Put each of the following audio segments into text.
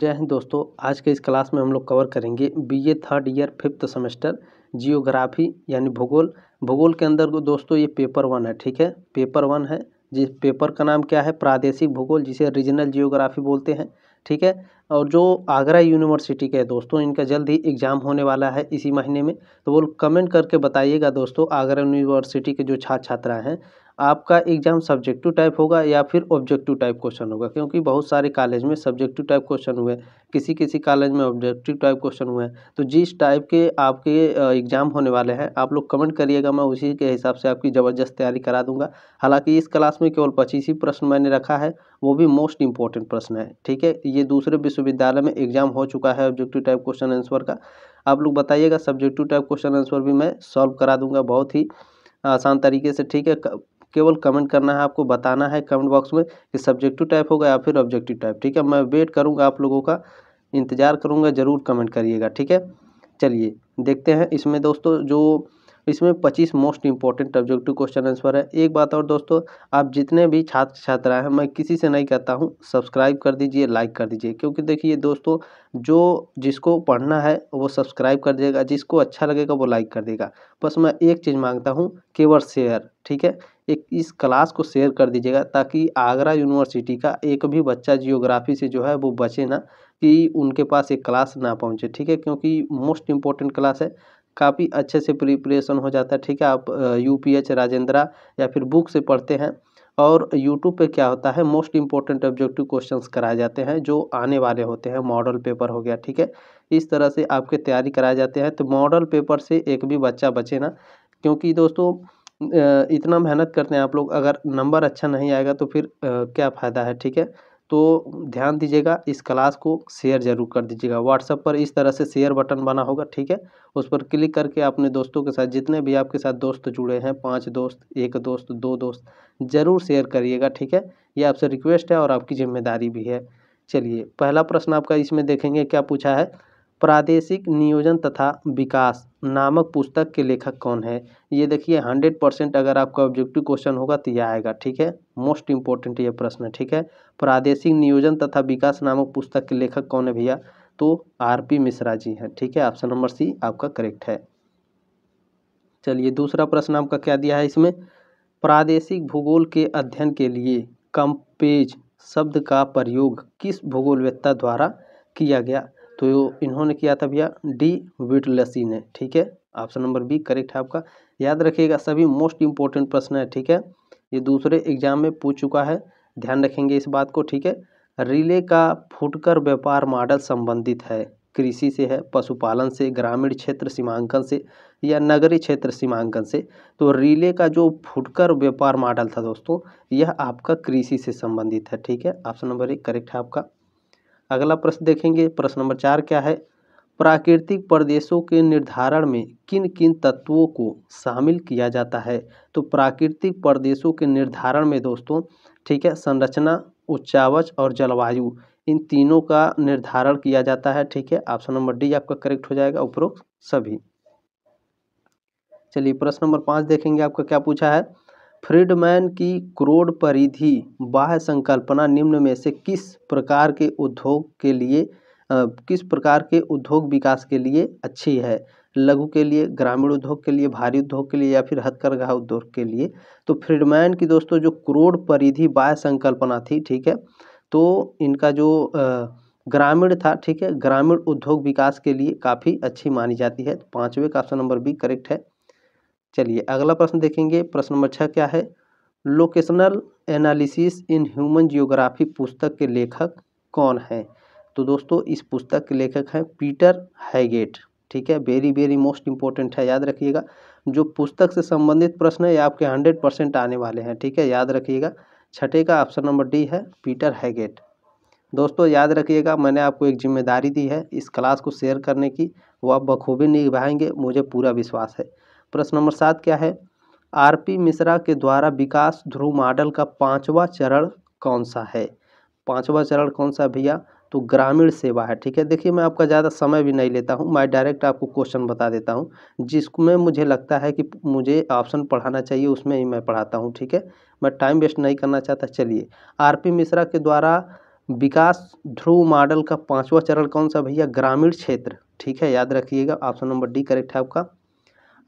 जय हिंद दोस्तों आज के इस क्लास में हम लोग कवर करेंगे BA third year fifth semester geography यानी भूगोल भूगोल के अंदर दोस्तों ये पेपर वन है ठीक है पेपर वन है जिस पेपर का नाम क्या है प्रादेशिक भूगोल जिसे रीजनल जियोग्राफी बोलते हैं ठीक है और जो आगरा यूनिवर्सिटी के दोस्तों इनका जल्द ही एग्ज़ाम होने वाला है इसी महीने में तो वो कमेंट करके बताइएगा दोस्तों आगरा यूनिवर्सिटी के जो छात्र छात्राएँ हैं आपका एग्ज़ाम सब्जेक्टिव टाइप होगा या फिर ऑब्जेक्टिव टाइप क्वेश्चन होगा क्योंकि बहुत सारे कॉलेज में सब्जेक्टिव टाइप क्वेश्चन हुए किसी किसी कॉलेज में ऑब्जेक्टिव टाइप क्वेश्चन हुए तो जिस टाइप के आपके एग्ज़ाम होने वाले हैं आप लोग कमेंट करिएगा मैं उसी के हिसाब से आपकी ज़बरदस्त तैयारी करा दूंगा हालांकि इस क्लास में केवल पच्चीस ही प्रश्न मैंने रखा है वो भी मोस्ट इंपॉर्टेंट प्रश्न है ठीक है ये दूसरे विश्वविद्यालय में एग्ज़ाम हो चुका है ऑब्जेक्टिव टाइप क्वेश्चन आंसर का आप लोग बताइएगा सब्जेक्टिव टाइप क्वेश्चन आंसर भी मैं सॉल्व करा दूंगा बहुत ही आसान तरीके से ठीक है केवल कमेंट करना है आपको बताना है कमेंट बॉक्स में कि सब्जेक्टिव टाइप होगा या फिर ऑब्जेक्टिव टाइप ठीक है मैं वेट करूँगा आप लोगों का इंतज़ार करूँगा ज़रूर कमेंट करिएगा ठीक है चलिए देखते हैं इसमें दोस्तों जो इसमें पच्चीस most important objective question answer है एक बात और दोस्तों आप जितने भी छात्र छात्राएं हैं मैं किसी से नहीं कहता हूँ सब्सक्राइब कर दीजिए लाइक कर दीजिए क्योंकि देखिए दोस्तों जो जिसको पढ़ना है वो सब्सक्राइब कर देगा जिसको अच्छा लगेगा वो लाइक कर देगा बस मैं एक चीज़ मांगता हूँ केवल शेयर ठीक है एक इस क्लास को शेयर कर दीजिएगा ताकि आगरा यूनिवर्सिटी का एक भी बच्चा जियोग्राफी से जो है वो बचे ना कि उनके पास एक क्लास ना पहुँचे ठीक है क्योंकि मोस्ट इम्पोर्टेंट क्लास है काफ़ी अच्छे से प्रिपरेशन हो जाता है ठीक है आप यू पी एच राजेंद्रा या फिर बुक से पढ़ते हैं और यूट्यूब पे क्या होता है मोस्ट इंपॉर्टेंट ऑब्जेक्टिव क्वेश्चंस कराए जाते हैं जो आने वाले होते हैं मॉडल पेपर हो गया ठीक है इस तरह से आपके तैयारी कराए जाते हैं तो मॉडल पेपर से एक भी बच्चा बचे ना क्योंकि दोस्तों इतना मेहनत करते हैं आप लोग अगर नंबर अच्छा नहीं आएगा तो फिर क्या फ़ायदा है ठीक है तो ध्यान दीजिएगा इस क्लास को शेयर ज़रूर कर दीजिएगा व्हाट्सअप पर इस तरह से शेयर बटन बना होगा ठीक है उस पर क्लिक करके अपने दोस्तों के साथ जितने भी आपके साथ दोस्त जुड़े हैं पाँच दोस्त एक दोस्त दो दोस्त ज़रूर शेयर करिएगा ठीक है ये आपसे रिक्वेस्ट है और आपकी जिम्मेदारी भी है चलिए पहला प्रश्न आपका इसमें देखेंगे क्या पूछा है प्रादेशिक नियोजन तथा विकास नामक पुस्तक के लेखक कौन है ये देखिए हंड्रेड परसेंट अगर आपका ऑब्जेक्टिव क्वेश्चन होगा तो यह आएगा ठीक है मोस्ट इंपॉर्टेंट ये प्रश्न ठीक है प्रादेशिक नियोजन तथा विकास नामक पुस्तक के लेखक कौन है भैया तो आर पी मिश्रा जी हैं ठीक है ऑप्शन नंबर सी आपका करेक्ट है चलिए दूसरा प्रश्न आपका क्या दिया है इसमें प्रादेशिक भूगोल के अध्ययन के लिए कम्पेज शब्द का प्रयोग किस भूगोलवेत्ता द्वारा किया गया तो इन्होंने किया था भैया डी विटलसी ने ठीक है ऑप्शन नंबर बी करेक्ट है आपका याद रखिएगा सभी मोस्ट इंपॉर्टेंट प्रश्न है ठीक है ये दूसरे एग्जाम में पूछ चुका है ध्यान रखेंगे इस बात को ठीक है रिले का फुटकर व्यापार मॉडल संबंधित है कृषि से है पशुपालन से ग्रामीण क्षेत्र सीमांकन से या नगरीय क्षेत्र सीमांकन से तो रिले का जो फुटकर व्यापार मॉडल था दोस्तों यह आपका कृषि से संबंधित है ठीक है ऑप्शन नंबर एक करेक्ट है आपका अगला प्रश्न देखेंगे प्रश्न नंबर चार क्या है प्राकृतिक प्रदेशों के निर्धारण में किन किन तत्वों को शामिल किया जाता है तो प्राकृतिक प्रदेशों के निर्धारण में दोस्तों ठीक है संरचना उच्चावच और जलवायु इन तीनों का निर्धारण किया जाता है ठीक है ऑप्शन नंबर डी आपका करेक्ट हो जाएगा उपरोक्त सभी चलिए प्रश्न नंबर पाँच देखेंगे आपका क्या पूछा है फ्रीडमैन की क्रोड परिधि बाह्य संकल्पना निम्न में से किस प्रकार के उद्योग के लिए किस प्रकार के उद्योग विकास के लिए अच्छी है लघु के लिए ग्रामीण उद्योग के लिए भारी उद्योग के लिए या फिर हथकरघा उद्योग के लिए तो फ्रीडमैन की दोस्तों जो क्रोड परिधि बाह्य संकल्पना थी ठीक है तो इनका जो ग्रामीण था ठीक है ग्रामीण उद्योग विकास के लिए काफ़ी अच्छी मानी जाती है तो पाँचवें का ऑप्शन नंबर बी करेक्ट है चलिए अगला प्रश्न देखेंगे प्रश्न नंबर छः क्या है locational analysis in human geography पुस्तक के लेखक कौन हैं तो दोस्तों इस पुस्तक के लेखक हैं पीटर हैगेट ठीक है वेरी वेरी मोस्ट इंपॉर्टेंट है याद रखिएगा जो पुस्तक से संबंधित प्रश्न है आपके हंड्रेड परसेंट आने वाले हैं ठीक है याद रखिएगा छठे का ऑप्शन नंबर डी है पीटर हैगेट दोस्तों याद रखिएगा मैंने आपको एक जिम्मेदारी दी है इस क्लास को शेयर करने की वो आप बखूबी निभाएंगे मुझे पूरा विश्वास है प्रश्न नंबर सात क्या है आरपी मिश्रा के द्वारा विकास ध्रुव मॉडल का पांचवा चरण कौन सा है पांचवा चरण कौन सा भैया तो ग्रामीण सेवा है ठीक है देखिए मैं आपका ज़्यादा समय भी नहीं लेता हूँ मैं डायरेक्ट आपको क्वेश्चन बता देता हूँ जिसमें मुझे लगता है कि मुझे ऑप्शन पढ़ाना चाहिए उसमें ही मैं पढ़ाता हूँ ठीक है मैं टाइम वेस्ट नहीं करना चाहता चलिए पी मिश्रा के द्वारा विकास ध्रुव मॉडल का पाँचवा चरण कौन सा भैया ग्रामीण क्षेत्र ठीक है याद रखिएगा ऑप्शन नंबर डी करेक्ट है आपका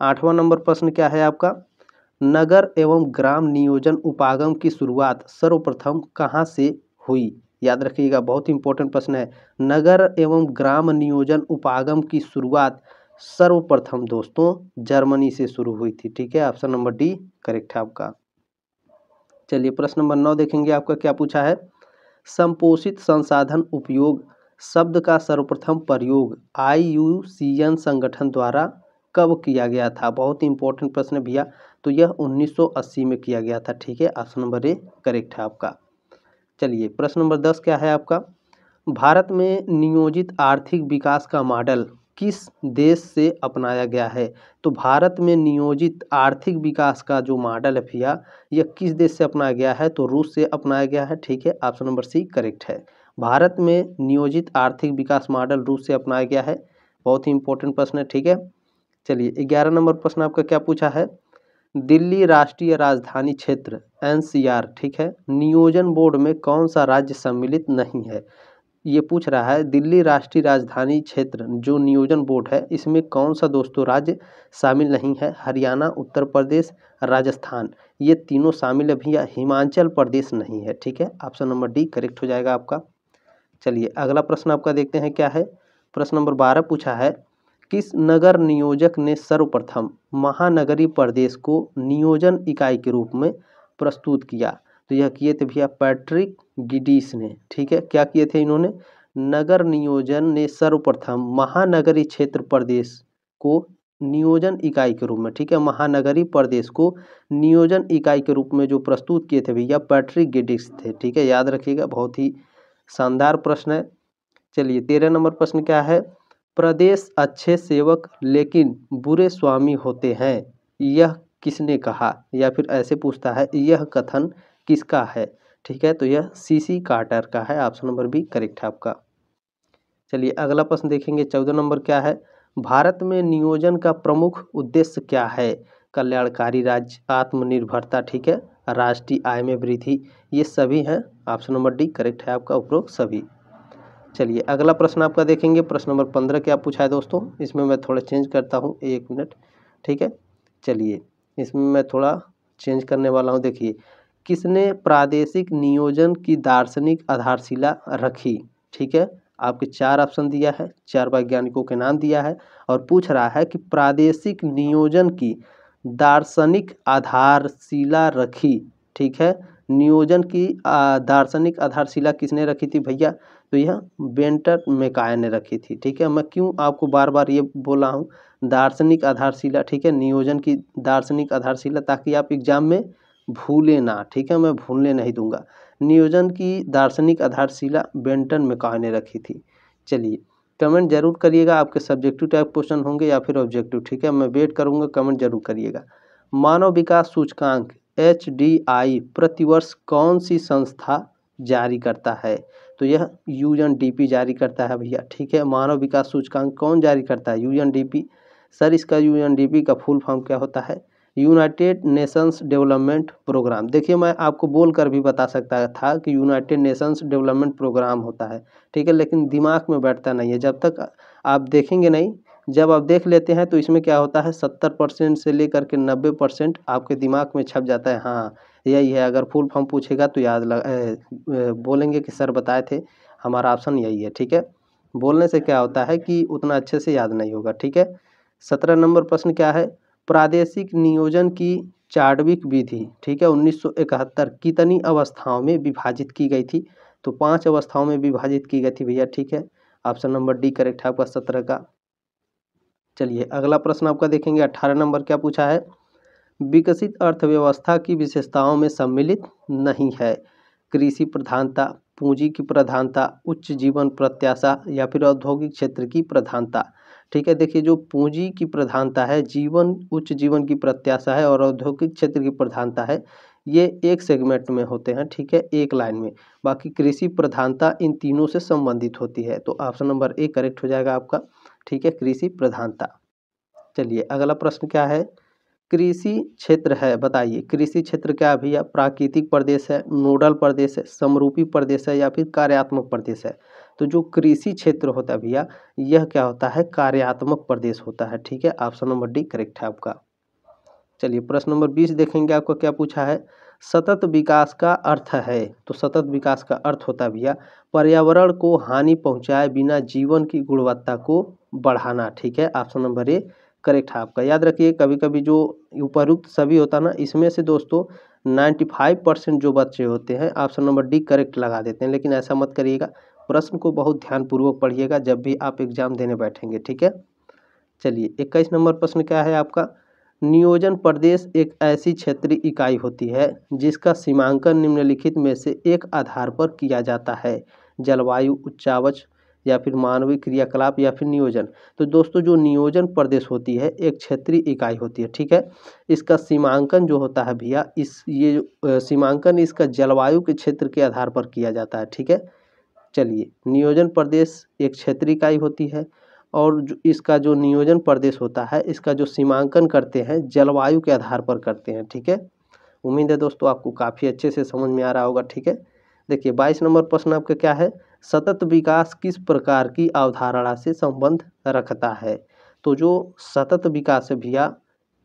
आठवां नंबर प्रश्न क्या है आपका नगर एवं ग्राम नियोजन उपागम की शुरुआत सर्वप्रथम कहाँ से हुई याद रखिएगा बहुत इंपॉर्टेंट प्रश्न है नगर एवं ग्राम नियोजन उपागम की शुरुआत सर्वप्रथम दोस्तों जर्मनी से शुरू हुई थी ठीक है ऑप्शन नंबर डी करेक्ट है आपका चलिए प्रश्न नंबर नौ देखेंगे आपका क्या पूछा है संपोषित संसाधन उपयोग शब्द का सर्वप्रथम प्रयोग आई संगठन द्वारा कब किया गया था बहुत ही इंपॉर्टेंट प्रश्न भैया तो यह 1980 में किया गया था ठीक है ऑप्शन नंबर ए करेक्ट है आपका चलिए प्रश्न नंबर दस क्या है आपका भारत में नियोजित आर्थिक विकास का मॉडल किस देश से अपनाया गया है तो भारत में नियोजित आर्थिक विकास का जो मॉडल है भैया यह किस देश से अपनाया गया है तो रूस से अपनाया गया है ठीक है ऑप्शन नंबर सी करेक्ट है भारत में नियोजित आर्थिक विकास मॉडल रूस से अपनाया गया है बहुत ही इंपॉर्टेंट प्रश्न है ठीक है चलिए ग्यारह नंबर प्रश्न आपका क्या पूछा है दिल्ली राष्ट्रीय राजधानी क्षेत्र एनसीआर ठीक है नियोजन बोर्ड में कौन सा राज्य सम्मिलित नहीं है ये पूछ रहा है दिल्ली राष्ट्रीय राजधानी क्षेत्र जो नियोजन बोर्ड है इसमें कौन सा दोस्तों राज्य शामिल नहीं है हरियाणा उत्तर प्रदेश राजस्थान ये तीनों शामिल है भैया हिमाचल प्रदेश नहीं है ठीक है ऑप्शन नंबर डी करेक्ट हो जाएगा आपका चलिए अगला प्रश्न आपका देखते हैं क्या है प्रश्न नंबर बारह पूछा है किस नगर नियोजक ने सर्वप्रथम महानगरीय प्रदेश को नियोजन इकाई के रूप में प्रस्तुत किया तो यह किए थे भैया पैट्रिक गिडीस ने ठीक है क्या किए थे इन्होंने नगर नियोजन ने सर्वप्रथम महानगरीय क्षेत्र प्रदेश को नियोजन इकाई के रूप में ठीक है महानगरीय प्रदेश को नियोजन इकाई के रूप में जो प्रस्तुत किए थे भैया पैट्रिक गिडिक्स थे ठीक है याद रखिएगा बहुत ही शानदार प्रश्न है चलिए तेरह नंबर प्रश्न क्या है प्रदेश अच्छे सेवक लेकिन बुरे स्वामी होते हैं यह किसने कहा या फिर ऐसे पूछता है यह कथन किसका है ठीक है तो यह सी सी कार्टर का है ऑप्शन नंबर बी करेक्ट है आपका चलिए अगला प्रश्न देखेंगे चौदह नंबर क्या है भारत में नियोजन का प्रमुख उद्देश्य क्या है कल्याणकारी राज्य आत्मनिर्भरता ठीक है राष्ट्रीय आय में वृद्धि ये सभी हैं ऑप्शन नंबर डी करेक्ट है आपका उपरोक्त सभी चलिए अगला प्रश्न आपका देखेंगे प्रश्न नंबर पंद्रह क्या पूछा है दोस्तों इसमें मैं थोड़ा चेंज करता हूँ एक मिनट ठीक है चलिए इसमें मैं थोड़ा चेंज करने वाला हूँ देखिए किसने प्रादेशिक नियोजन की दार्शनिक आधारशिला रखी ठीक है आपके चार ऑप्शन दिया है चार वैज्ञानिकों के नाम दिया है और पूछ रहा है कि प्रादेशिक नियोजन की दार्शनिक आधारशिला रखी ठीक है नियोजन की दार्शनिक आधारशिला किसने रखी थी भैया तो यह बेंटर मेकाया ने रखी थी ठीक है मैं क्यों आपको बार बार ये बोला हूँ दार्शनिक आधारशिला ठीक है नियोजन की दार्शनिक आधारशिला ताकि आप एग्जाम में भूले ना ठीक है मैं भूलने नहीं दूंगा नियोजन की दार्शनिक आधारशिला बेंटन मेकाय ने रखी थी चलिए कमेंट जरूर करिएगा आपके सब्जेक्टिव टाइप क्वेश्चन होंगे या फिर ऑब्जेक्टिव ठीक है मैं वेट करूँगा कमेंट जरूर करिएगा मानव विकास सूचकांक आई प्रतिवर्ष कौन सी संस्था जारी करता है तो यह डी पी जारी करता है भैया ठीक है मानव विकास सूचकांक कौन जारी करता है डी पी सर इसका डी पी का फुल फॉर्म क्या होता है यूनाइटेड नेशंस डेवलपमेंट प्रोग्राम देखिए मैं आपको बोल कर भी बता सकता था कि यूनाइटेड नेशंस डेवलपमेंट प्रोग्राम होता है ठीक है लेकिन दिमाग में बैठता नहीं है जब तक आप देखेंगे नहीं जब आप देख लेते हैं तो इसमें क्या होता है सत्तर परसेंट से लेकर के नब्बे परसेंट आपके दिमाग में छप जाता है हाँ यही है अगर फुल फॉर्म पूछेगा तो याद लग बोलेंगे कि सर बताए थे हमारा ऑप्शन यही है ठीक है बोलने से क्या होता है कि उतना अच्छे से याद नहीं होगा ठीक है सत्रह नंबर प्रश्न क्या है प्रादेशिक नियोजन की चार्डविक विधि ठीक है उन्नीस कितनी अवस्थाओं में विभाजित की गई थी तो पाँच अवस्थाओं में विभाजित की गई थी भैया ठीक है ऑप्शन नंबर डी करेक्ट है आपका सत्रह का चलिए अगला प्रश्न आपका देखेंगे अट्ठारह नंबर क्या पूछा है विकसित अर्थव्यवस्था की विशेषताओं में सम्मिलित नहीं है कृषि प्रधानता पूंजी की प्रधानता उच्च जीवन प्रत्याशा या फिर औद्योगिक क्षेत्र की प्रधानता ठीक है देखिए जो पूंजी की प्रधानता है जीवन उच्च जीवन की प्रत्याशा है और औद्योगिक क्षेत्र की प्रधानता है ये एक सेगमेंट में होते हैं ठीक है एक लाइन में बाकी कृषि प्रधानता इन तीनों से संबंधित होती है तो ऑप्शन नंबर ए करेक्ट हो जाएगा आपका ठीक है कृषि प्रधानता चलिए अगला प्रश्न क्या है कृषि क्षेत्र है बताइए कृषि क्षेत्र क्या भैया प्राकृतिक प्रदेश है नोडल प्रदेश है समरूपी प्रदेश है या फिर कार्यात्मक प्रदेश है तो जो कृषि क्षेत्र होता है भैया यह क्या होता है कार्यात्मक प्रदेश होता है ठीक है ऑप्शन नंबर डी करेक्ट है आपका चलिए प्रश्न नंबर बीस देखेंगे आपको क्या पूछा है सतत विकास का अर्थ है तो सतत विकास का अर्थ होता है भैया पर्यावरण को हानि पहुँचाए बिना जीवन की गुणवत्ता को बढ़ाना ठीक है ऑप्शन नंबर ए करेक्ट है आपका याद रखिए कभी कभी जो उपरुक्त सभी होता ना इसमें से दोस्तों नाइन्टी फाइव परसेंट जो बच्चे होते हैं ऑप्शन नंबर डी करेक्ट लगा देते हैं लेकिन ऐसा मत करिएगा प्रश्न को बहुत ध्यानपूर्वक पढ़िएगा जब भी आप एग्जाम देने बैठेंगे ठीक है चलिए इक्कीस नंबर प्रश्न क्या है आपका नियोजन प्रदेश एक ऐसी क्षेत्रीय इकाई होती है जिसका सीमांकन निम्नलिखित में से एक आधार पर किया जाता है जलवायु उच्चावच या फिर मानवीय क्रियाकलाप या फिर नियोजन तो दोस्तों जो नियोजन प्रदेश होती है एक क्षेत्रीय इकाई होती है ठीक है इसका सीमांकन जो होता है भैया इस ये सीमांकन इसका जलवायु के क्षेत्र के आधार पर किया जाता है ठीक है चलिए नियोजन प्रदेश एक क्षेत्रीय इकाई होती है और जो इसका जो नियोजन प्रदेश होता है इसका जो सीमांकन करते हैं जलवायु के आधार पर करते हैं ठीक है उम्मीद है दोस्तों आपको काफ़ी अच्छे से समझ में आ रहा होगा ठीक है देखिए बाईस नंबर प्रश्न आपका क्या है सतत विकास किस प्रकार की अवधारणा से संबंध रखता है तो जो सतत विकास भैया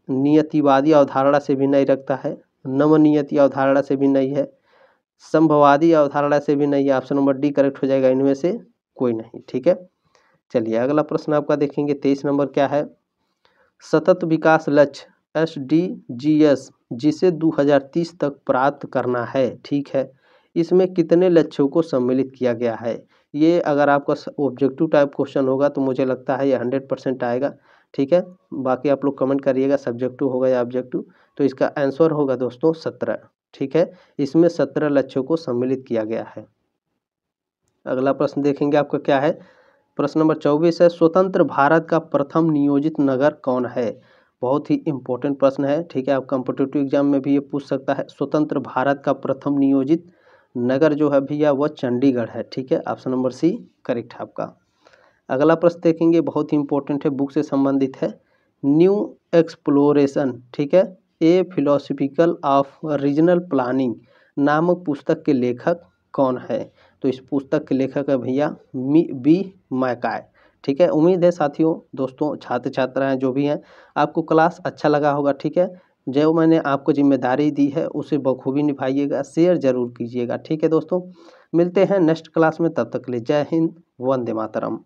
नियतिवादी अवधारणा से भी नहीं रखता है नवनियति अवधारणा से भी नहीं है संभवादी अवधारणा से भी नहीं है ऑप्शन नंबर डी करेक्ट हो जाएगा इनमें से कोई नहीं ठीक है चलिए अगला प्रश्न आपका देखेंगे तेईस नंबर क्या है सतत विकास लक्ष्य एस डी जी एस जिसे 2030 तक प्राप्त करना है ठीक है इसमें कितने लक्ष्यों को सम्मिलित किया गया है ये अगर आपका ऑब्जेक्टिव टाइप क्वेश्चन होगा तो मुझे लगता है ये हंड्रेड परसेंट आएगा ठीक है बाकी आप लोग कमेंट करिएगा सब्जेक्टिव होगा या ऑब्जेक्टिव तो इसका आंसर होगा दोस्तों सत्रह ठीक है इसमें सत्रह लक्ष्यों को सम्मिलित किया गया है अगला प्रश्न देखेंगे आपका क्या है प्रश्न नंबर चौबीस है स्वतंत्र भारत का प्रथम नियोजित नगर कौन है बहुत ही इंपॉर्टेंट प्रश्न है ठीक है आप कॉम्पिटेटिव एग्जाम में भी ये पूछ सकता है स्वतंत्र भारत का प्रथम नियोजित नगर जो है भैया वह चंडीगढ़ है ठीक है ऑप्शन नंबर सी करेक्ट है आपका अगला प्रश्न देखेंगे बहुत ही इंपॉर्टेंट है बुक से संबंधित है न्यू एक्सप्लोरेशन ठीक है a philosophical of regional planning नामक पुस्तक के लेखक कौन है तो इस पुस्तक के लेखक है भैया मी बी मैकाय ठीक है उम्मीद है साथियों दोस्तों छात्र छात्राएं जो भी हैं आपको क्लास अच्छा लगा होगा ठीक है जो मैंने आपको जिम्मेदारी दी है उसे बखूबी निभाइएगा शेयर ज़रूर कीजिएगा ठीक है दोस्तों मिलते हैं नेक्स्ट क्लास में तब तक के लिए जय हिंद वंदे मातरम